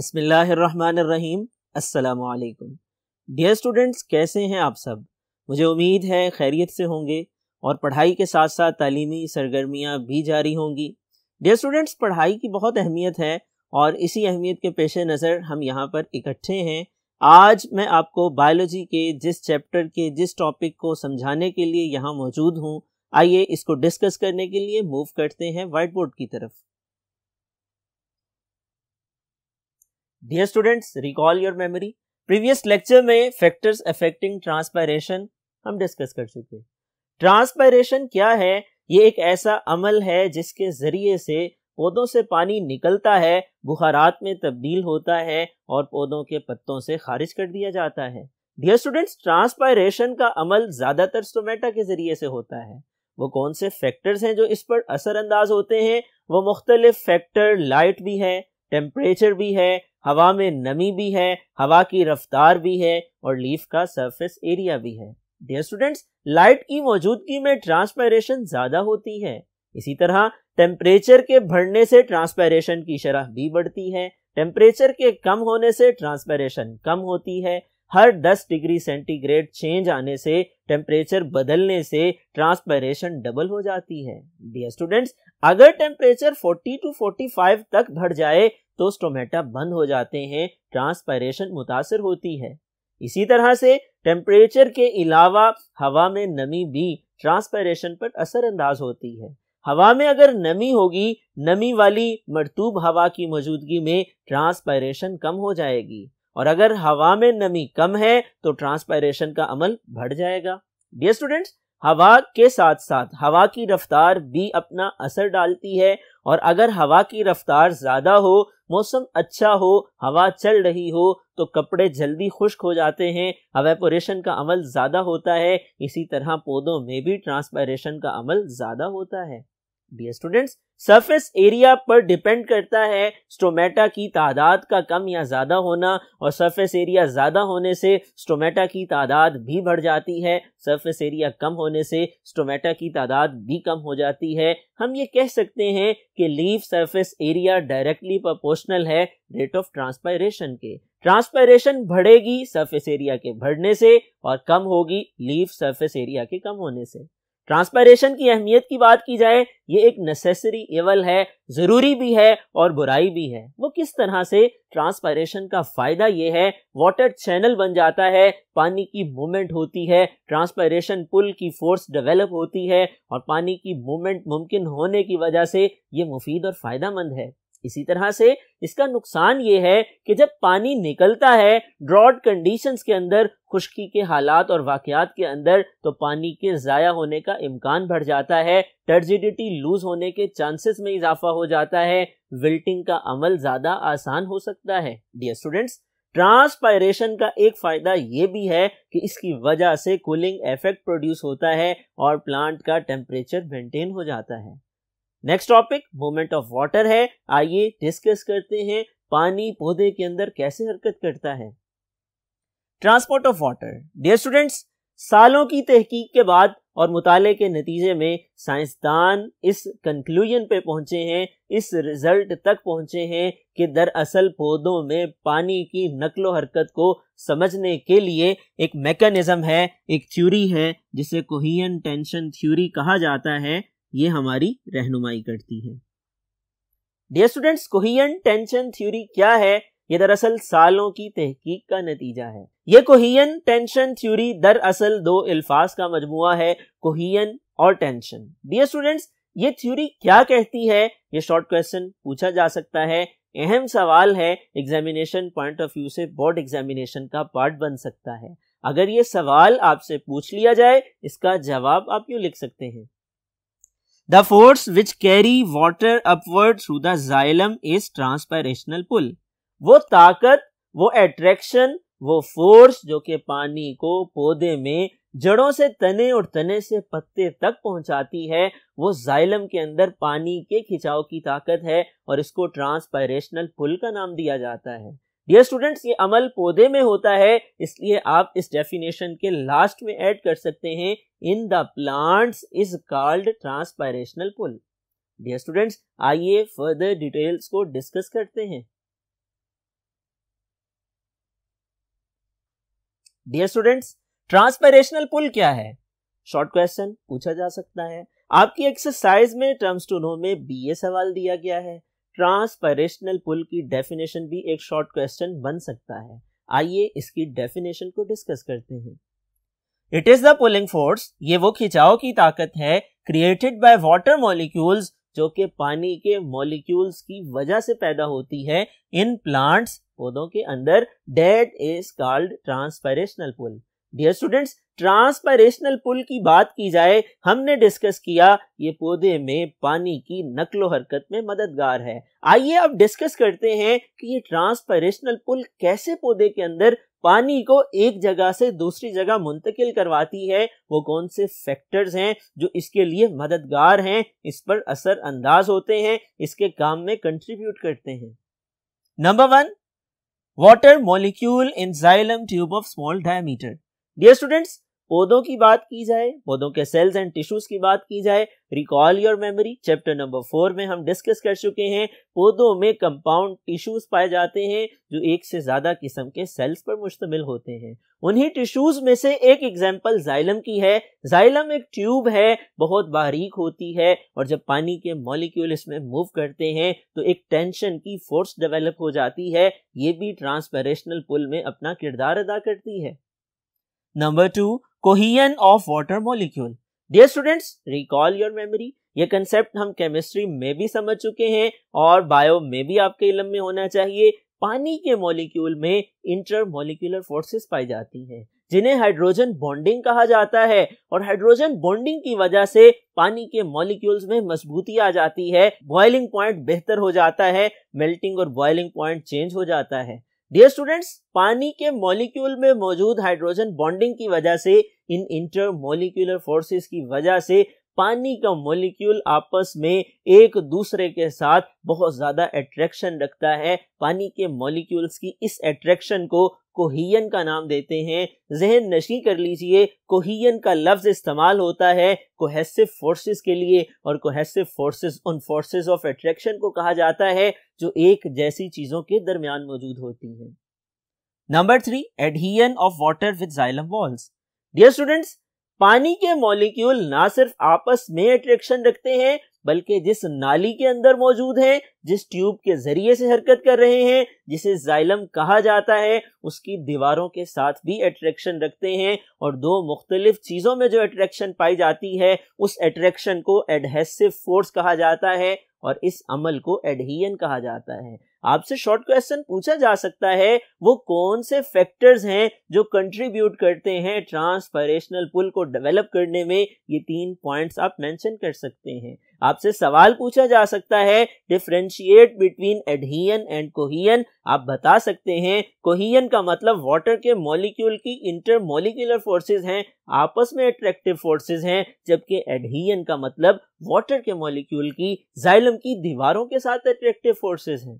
बिसमीम् अल्लाम dear students कैसे हैं आप सब मुझे उम्मीद है खैरियत से होंगे और पढ़ाई के साथ साथ तालीमी सरगर्मियाँ भी जारी होंगी डियर स्टूडेंट्स पढ़ाई की बहुत अहमियत है और इसी अहमियत के पेश नज़र हम यहाँ पर इकट्ठे हैं आज मैं आपको बायोलॉजी के जिस चैप्टर के जिस टॉपिक को समझाने के लिए यहाँ मौजूद हूँ आइए इसको डिस्कस करने के लिए मूव करते हैं वाइट बोर्ड की तरफ dear students recall your memory previous lecture में फैक्टर्स अफेक्टिंग ट्रांसपायरेशन हम डिस्कस कर चुके हैं ट्रांसपायरेशन क्या है ये एक ऐसा अमल है जिसके जरिए से पौधों से पानी निकलता है बुखारात में तब्दील होता है और पौधों के पत्तों से खारिज कर दिया जाता है डियर स्टूडेंट्स ट्रांसपायरेशन का अमल ज्यादातर स्टोमेटा के जरिए से होता है वो कौन से फैक्टर्स हैं जो इस पर असरअंदाज होते हैं वो मुख्तलिफ फैक्टर लाइट भी है टेम्परेचर भी है हवा में नमी भी है हवा की रफ्तार भी है और लीफ का सरफेस एरिया भी है डियर स्टूडेंट्स लाइट की मौजूदगी में ट्रांसपेरेशन ज़्यादा होती है इसी तरह टेम्परेचर के बढ़ने से ट्रांसपेरेशन की शरह भी बढ़ती है टेम्परेचर के कम होने से ट्रांसपेरेशन कम होती है हर 10 डिग्री सेंटीग्रेड चेंज आने से टेम्परेचर बदलने से ट्रांसपेरेशन डबल हो जाती है डियर स्टूडेंट्स अगर टेम्परेचर 40 टू 45 तक बढ़ जाए तो स्टोमेटा बंद हो जाते हैं ट्रांसपेरेशन मुतासर होती है इसी तरह से टेम्परेचर के अलावा हवा में नमी भी ट्रांसपेरेशन पर असरअंदाज होती है हवा में अगर नमी होगी नमी वाली मरतूब हवा की मौजूदगी में ट्रांसपेरेशन कम हो जाएगी और अगर हवा में नमी कम है तो ट्रांसपायरेशन का अमल बढ़ जाएगा डियर स्टूडेंट्स हवा के साथ साथ हवा की रफ्तार भी अपना असर डालती है और अगर हवा की रफ्तार ज़्यादा हो मौसम अच्छा हो हवा चल रही हो तो कपड़े जल्दी खुश्क हो जाते हैं अवेपोरेशन का अमल ज़्यादा होता है इसी तरह पौधों में भी ट्रांसपायरेशन का अमल ज़्यादा होता है डियर स्टूडेंट्स सरफेस एरिया पर डिपेंड करता है स्टोमेटा की तादाद का कम या ज़्यादा होना और सरफेस एरिया ज़्यादा होने से स्टोमेटा की तादाद भी बढ़ जाती है सरफेस एरिया कम होने से स्टोमेटा की तादाद भी कम हो जाती है हम ये कह सकते हैं कि leaf surface area directly proportional है रेट ऑफ ट्रांसपायरेशन के ट्रांसपायरेशन बढ़ेगी सरफेस एरिया के बढ़ने से और कम होगी लीव सरफेस एरिया के कम होने से ट्रांसपेरेशन की अहमियत की बात की जाए ये एक नेसेसरी एवल है ज़रूरी भी है और बुराई भी है वो किस तरह से ट्रांसपेरेशन का फ़ायदा ये है वाटर चैनल बन जाता है पानी की मूवमेंट होती है ट्रांसपेरेशन पुल की फोर्स डेवलप होती है और पानी की मूवमेंट मुमकिन होने की वजह से ये मुफीद और फ़ायदा मंद है इसी तरह से इसका नुकसान ये है कि जब पानी निकलता है ड्रॉट कंडीशंस के अंदर खुशकी के हालात और वाकयात के अंदर तो पानी के ज़ाया होने का इम्कान बढ़ जाता है टर्जिडिटी लूज़ होने के चांसेस में इजाफा हो जाता है विल्टिंग का अमल ज़्यादा आसान हो सकता है डियर स्टूडेंट्स ट्रांसपायरेशन का एक फ़ायदा ये भी है कि इसकी वजह से कूलिंग इफेक्ट प्रोड्यूस होता है और प्लांट का टेम्परेचर मेंटेन हो जाता है next topic movement of water है आइए डिस्कस करते हैं पानी पौधे के अंदर कैसे हरकत करता है transport of water dear students सालों की तहकीक के बाद और मुताले के नतीजे में साइंसदान इस कंक्लूजन पे पहुंचे हैं इस रिजल्ट तक पहुंचे हैं कि दरअसल पौधों में पानी की नकलो हरकत को समझने के लिए एक मैकेनिज्म है एक थ्योरी है जिसे कोहियन टेंशन थ्योरी कहा जाता है ये हमारी रहनुमाई करती है dear students cohesion tension theory क्या है ये दरअसल सालों की तहकीक का नतीजा है ये कोहियन टेंशन थ्योरी दरअसल दो अल्फाज का मजमुआ है कोहियन और टेंशन डियर स्टूडेंट्स ये थ्योरी क्या कहती है ये शॉर्ट क्वेश्चन पूछा जा सकता है अहम सवाल है एग्जामिनेशन पॉइंट ऑफ व्यू से बोर्ड एग्जामिनेशन का पार्ट बन सकता है अगर ये सवाल आपसे पूछ लिया जाए इसका जवाब आप यू लिख सकते हैं the force which carry water upward through xylem xylem is pull वो ताकत वो एट्रैक्शन वो फोर्स जो कि पानी को पौधे में जड़ों से तने और तने से पत्ते तक पहुंचाती है वो जाइलम के अंदर पानी के खिंचाव की ताकत है और इसको ट्रांसपायरेशनल पुल का नाम दिया जाता है ये स्टूडेंट्स ये अमल पौधे में होता है इसलिए आप इस डेफिनेशन के लास्ट में ऐड कर सकते हैं in the plants is called transpirational pull dear students आइए फर्दर डिटेल्स को डिस्कस करते हैं डियर स्टूडेंट्स ट्रांसपायरेशनल पुल क्या है शॉर्ट क्वेश्चन पूछा जा सकता है आपकी एक्सरसाइज में टर्म्स टू नो में बी ए सवाल दिया गया है ट्रांसपेरेशनल पुल की डेफिनेशन भी एक शॉर्ट क्वेश्चन बन सकता है आइए इसकी डेफिनेशन को डिस्कस करते हैं it is the pulling force ये वो खिंचाव की ताकत है क्रिएटेड बाय वाटर मॉलिक्यूल्स जो कि पानी के मॉलिक्यूल्स की वजह से पैदा होती है इन प्लांट्स पौधों के अंदर that is called transpirational pull dear students transpirational pull की बात की जाए हमने डिस्कस किया ये पौधे में पानी की नकलो हरकत में मददगार है आइए अब डिस्कस करते हैं कि ये ट्रांसपरेशनल पुल कैसे पौधे के अंदर पानी को एक जगह से दूसरी जगह मुंतकिल करवाती है वो कौन से फैक्टर्स हैं जो इसके लिए मददगार हैं इस पर असर अंदाज होते हैं इसके काम में कंट्रीब्यूट करते हैं number one water molecule in xylem tube of small diameter dear students पौधों की बात की जाए पौधों के सेल्स एंड टिश्यूज की बात की जाए recall your memory chapter number four में हम डिस्कस कर चुके हैं पौधों में कंपाउंड टिश्यूज पाए जाते हैं जो एक से ज्यादा किस्म के सेल्स पर मुश्तमिल होते हैं उन्हीं टिश्यूज में से एक एग्जाम्पल जाइलम की है जाइलम एक ट्यूब है बहुत बारीक होती है और जब पानी के मॉलिक्यूल इसमें मूव करते हैं तो एक टेंशन की फोर्स डेवेलप हो जाती है ये भी ट्रांसपेरेशनल पुल में अपना किरदार अदा करती है number two cohesion of water molecule dear students recall your memory ये कंसेप्ट हम केमिस्ट्री में भी समझ चुके हैं और बायो में भी आपके इलम में होना चाहिए पानी के मॉलिक्यूल में इंटर मॉलिक्यूलर फोर्सेस पाई जाती हैं जिन्हें हाइड्रोजन बॉन्डिंग कहा जाता है और हाइड्रोजन बॉन्डिंग की वजह से पानी के मॉलिक्यूल्स में मजबूती आ जाती है बॉइलिंग पॉइंट बेहतर हो जाता है मेल्टिंग और बॉइलिंग पॉइंट चेंज हो जाता है डियर स्टूडेंट्स पानी के मॉलिक्यूल में मौजूद हाइड्रोजन बॉन्डिंग की वजह से इन इंटर मोलिक्यूलर फोर्सेस की वजह से पानी का मॉलिक्यूल आपस में एक दूसरे के साथ बहुत ज्यादा अट्रैक्शन रखता है पानी के मॉलिक्यूल्स की इस अट्रैक्शन को कोहियन का नाम देते हैं जहन नशी कर लीजिए कोहियन का लफ्ज़ इस्तेमाल होता है कोहेसिव फोर्सेस के लिए और कोहेसिव फोर्सेस उन फोर्सेस ऑफ एट्रैक्शन को कहा जाता है जो एक जैसी चीज़ों के दरमियान मौजूद होती हैं number three adhesion of water with xylem walls dear students पानी के मॉलिक्यूल ना सिर्फ आपस में अट्रैक्शन रखते हैं बल्कि जिस नाली के अंदर मौजूद हैं जिस ट्यूब के जरिए से हरकत कर रहे हैं जिसे जाइलम कहा जाता है उसकी दीवारों के साथ भी अट्रैक्शन रखते हैं और दो मुख्तलिफ चीज़ों में जो अट्रैक्शन पाई जाती है उस अट्रैक्शन को एडहेसिव फोर्स कहा जाता है और इस अमल को एडहियन कहा जाता है आपसे शॉर्ट क्वेश्चन पूछा जा सकता है वो कौन से फैक्टर्स हैं जो कंट्रीब्यूट करते हैं ट्रांसफरेशनल पुल को डेवलप करने में ये तीन पॉइंट्स आप मेंशन कर सकते हैं आपसे सवाल पूछा जा सकता है differentiate between adhesion and cohesion आप बता सकते हैं कोहियन का मतलब वाटर के मॉलिक्यूल की इंटरमोलिकुलर फोर्सेज हैं आपस में अट्रैक्टिव फोर्सेज हैं जबकि एडहियन का मतलब वाटर के मॉलिक्यूल की जाइलम की दीवारों के साथ अट्रैक्टिव फोर्सेज हैं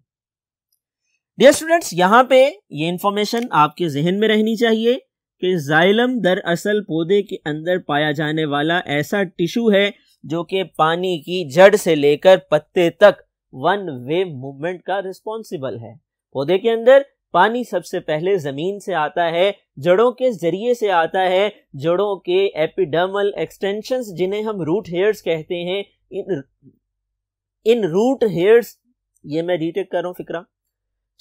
डियर स्टूडेंट्स यहाँ पे ये इंफॉर्मेशन आपके जहन में रहनी चाहिए कि जाइलम दरअसल पौधे के अंदर पाया जाने वाला ऐसा टिश्यू है जो कि पानी की जड़ से लेकर पत्ते तक वन वे मूवमेंट का रिस्पॉन्सिबल है पौधे के अंदर पानी सबसे पहले जमीन से आता है जड़ों के जरिए से आता है जड़ों के एपिडर्मल एक्सटेंशन जिन्हें हम रूट हेयर्स कहते हैं इन इन रूट हेयर्स ये मैं रिटेक कर रहा हूँ फिक्रा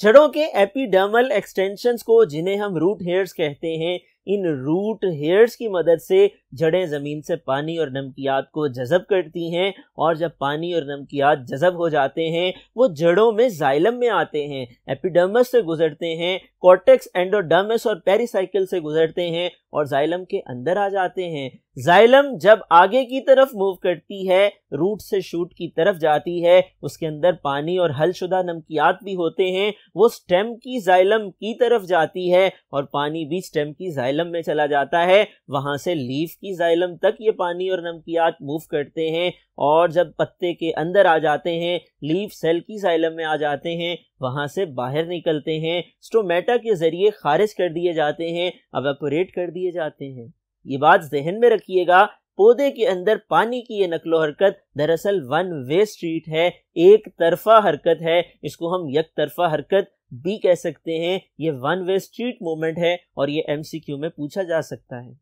जड़ों के एपिडर्मल एक्सटेंशन को जिन्हें हम रूट हेयर्स कहते हैं इन रूट हेयर्स की मदद से जड़ें ज़मीन से पानी और नमकियात को जज़ब करती हैं और जब पानी और नमकियात जज़ब हो जाते हैं वो जड़ों में जाइलम में आते हैं एपिडर्मस से गुजरते हैं कॉर्टेक्स एंडोडर्मस और पेरिसाइकिल से गुजरते हैं और जाइलम के अंदर आ जाते हैं जाइलम जब आगे की तरफ मूव करती है रूट से शूट की तरफ जाती है उसके अंदर पानी और हलशुदा नमकियात भी होते हैं वो स्टेम की जाइलम की तरफ जाती है और पानी भी स्टेम की जाइलम में चला जाता है वहां से लीफ की जाइलम तक ये पानी और नमकियात मूव करते हैं और जब पत्ते के अंदर आ जाते हैं लीफ सेल की जाइलम में आ जाते हैं वहां से बाहर निकलते हैं स्टोमेटा के ज़रिए खारिज कर दिए जाते हैं अवेपोरेट कर दिए जाते हैं ये बात जहन में रखिएगा पौधे के अंदर पानी की ये नकलो हरकत दरअसल वन वे स्ट्रीट है एक तरफा हरकत है इसको हम यक तरफा हरकत बी कह सकते हैं ये वन वे स्ट्रीट मूवमेंट है और ये एमसीक्यू में पूछा जा सकता है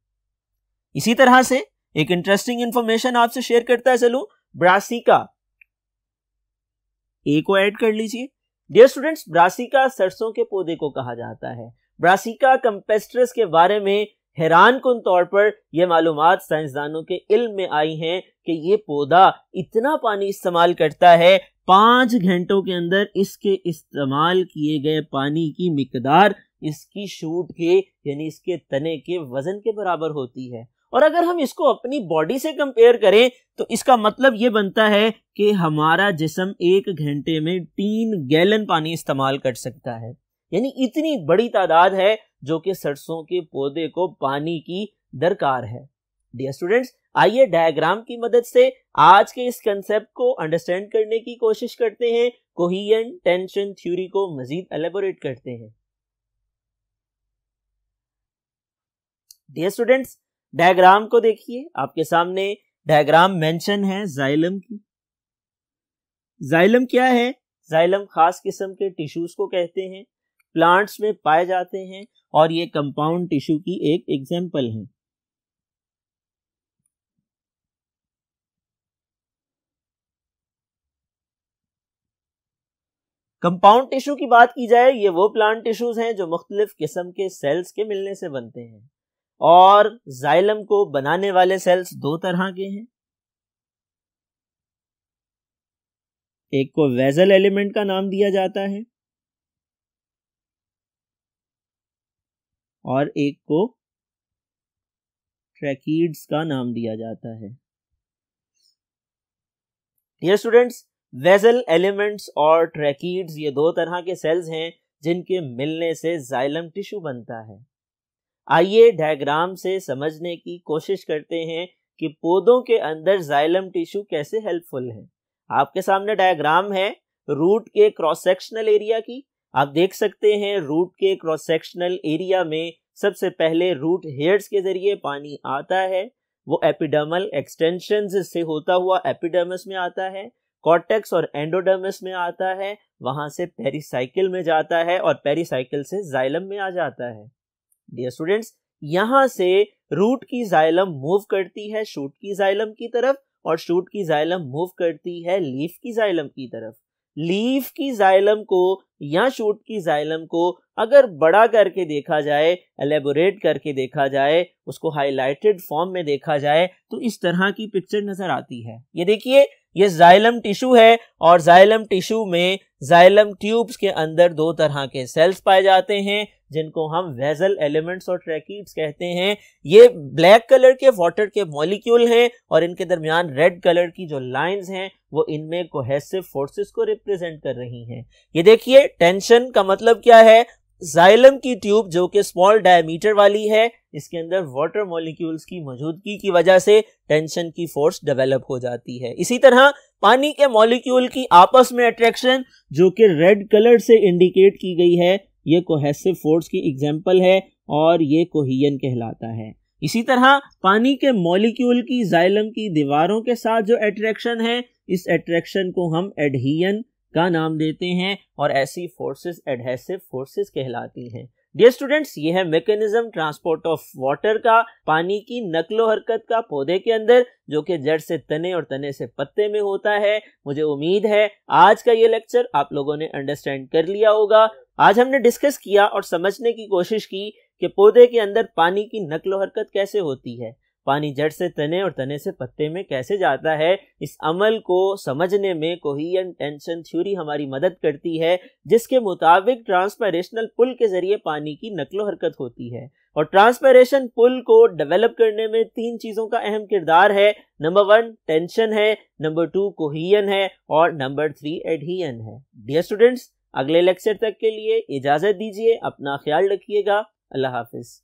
इसी तरह से एक इंटरेस्टिंग इंफॉर्मेशन आपसे शेयर करता है चलू ब्रासिका ए को ऐड कर लीजिए डियर स्टूडेंट्स ब्रासिका सरसों के पौधे को कहा जाता है ब्रासिका कंपेस्ट्रस के बारे में हैरान कन तौर पर यह मालूम साइंसदानों के इल्म में आई हैं कि ये पौधा इतना पानी इस्तेमाल करता है पाँच घंटों के अंदर इसके इस्तेमाल किए गए पानी की मकदार इसकी शूट के यानी इसके तने के वजन के बराबर होती है और अगर हम इसको अपनी बॉडी से कंपेयर करें तो इसका मतलब ये बनता है कि हमारा जिसम एक घंटे में तीन गैलन पानी इस्तेमाल कर सकता है यानी इतनी बड़ी तादाद है जो कि सरसों के पौधे को पानी की दरकार है डियर स्टूडेंट्स आइए डायग्राम की मदद से आज के इस कंसेप्ट को अंडरस्टैंड करने की कोशिश करते हैं कोहियन टेंशन थ्योरी को मजीद एलेबोरेट करते हैं डियर स्टूडेंट्स डायग्राम को देखिए आपके सामने डायग्राम मेंशन है जाइलम की जाइलम क्या है जाइलम खास किस्म के टिश्यूज को कहते हैं प्लांट्स में पाए जाते हैं और ये कंपाउंड टिश्यू की एक एग्जाम्पल है कंपाउंड टिश्यू की बात की जाए ये वो प्लांट टिश्यूज हैं जो मुख्तलिफ किस्म के सेल्स के मिलने से बनते हैं और जाइलम को बनाने वाले सेल्स दो तरह के हैं एक को वेजल एलिमेंट का नाम दिया जाता है और एक को ट्रैकिड्स का नाम दिया जाता है डियर स्टूडेंट्स वेजल एलिमेंट्स और ट्रैकीड्स ये दो तरह के सेल्स हैं जिनके मिलने से जाइलम टिश्यू बनता है आइए डायग्राम से समझने की कोशिश करते हैं कि पौधों के अंदर जाइलम टिश्यू कैसे हेल्पफुल है आपके सामने डायग्राम है रूट के क्रॉस सेक्शनल एरिया की आप देख सकते हैं रूट के क्रॉस सेक्शनल एरिया में सबसे पहले रूट हेयर्स के जरिए पानी आता है वो एपिडर्मल एक्सटेंशन से होता हुआ एपिडर्मस में आता है कॉर्टेक्स और एंडोडर्मिस में आता है वहां से पेरिसाइकिल में जाता है और पेरिसाइकिल से जाइलम में आ जाता है डियर स्टूडेंट्स यहां से रूट की जाइलम मूव करती है शूट की जाइलम की तरफ और शूट की जाइलम मूव करती है लीफ की जाइलम की तरफ लीफ की जाइलम को या शूट की जाइलम को अगर बड़ा करके देखा जाए एलेबोरेट करके देखा जाए उसको हाईलाइटेड फॉर्म में देखा जाए तो इस तरह की पिक्चर नजर आती है ये देखिए ये जाइलम टिश्यू है और जाइलम टिश्यू में जाइलम ट्यूब्स के अंदर दो तरह के सेल्स पाए जाते हैं जिनको हम वेजल एलिमेंट्स और ट्रैकिड्स कहते हैं ये ब्लैक कलर के वाटर के मॉलिक्यूल हैं और इनके दरमियान रेड कलर की जो लाइंस हैं वो इनमें कोहेसिव फोर्सेस को रिप्रेजेंट कर रही हैं ये देखिए टेंशन का मतलब क्या है जाइलम की ट्यूब जो कि स्मॉल डायमीटर वाली है इसके अंदर वाटर मॉलिक्यूल्स की मौजूदगी की वजह से टेंशन की फोर्स डेवलप हो जाती है इसी तरह पानी के मॉलिक्यूल की आपस में अट्रैक्शन जो कि रेड कलर से इंडिकेट की गई है ये कोहेसिव फोर्स की एग्जाम्पल है और ये कोहियन कहलाता है इसी तरह पानी के मॉलिक्यूल की जाइलम की दीवारों के साथ जो अट्रैक्शन है इस अट्रैक्शन को हम एडहियन का नाम देते हैं और ऐसी फोर्सेस एडहेसिव फोर्सेस कहलाती हैं डियर स्टूडेंट्स ये है मैकेनिज्म ट्रांसपोर्ट ऑफ वाटर का पानी की नकलो हरकत का पौधे के अंदर जो कि जड़ से तने और तने से पत्ते में होता है मुझे उम्मीद है आज का ये लेक्चर आप लोगों ने अंडरस्टैंड कर लिया होगा आज हमने डिस्कस किया और समझने की कोशिश की कि पौधे के अंदर पानी की नकलो हरकत कैसे होती है पानी जड़ से तने और तने से पत्ते में कैसे जाता है इस अमल को समझने में कोहियन टेंशन थ्योरी हमारी मदद करती है जिसके मुताबिक ट्रांसपेरेशनल पुल के जरिए पानी की नकलो हरकत होती है और ट्रांसपेरेशन पुल को डेवलप करने में तीन चीज़ों का अहम किरदार है नंबर वन टेंशन है नंबर टू कोहियन है और नंबर थ्री एडहियन है डियर स्टूडेंट्स अगले लेक्चर तक के लिए इजाज़त दीजिए अपना ख्याल रखिएगा अल्लाह हाफिज़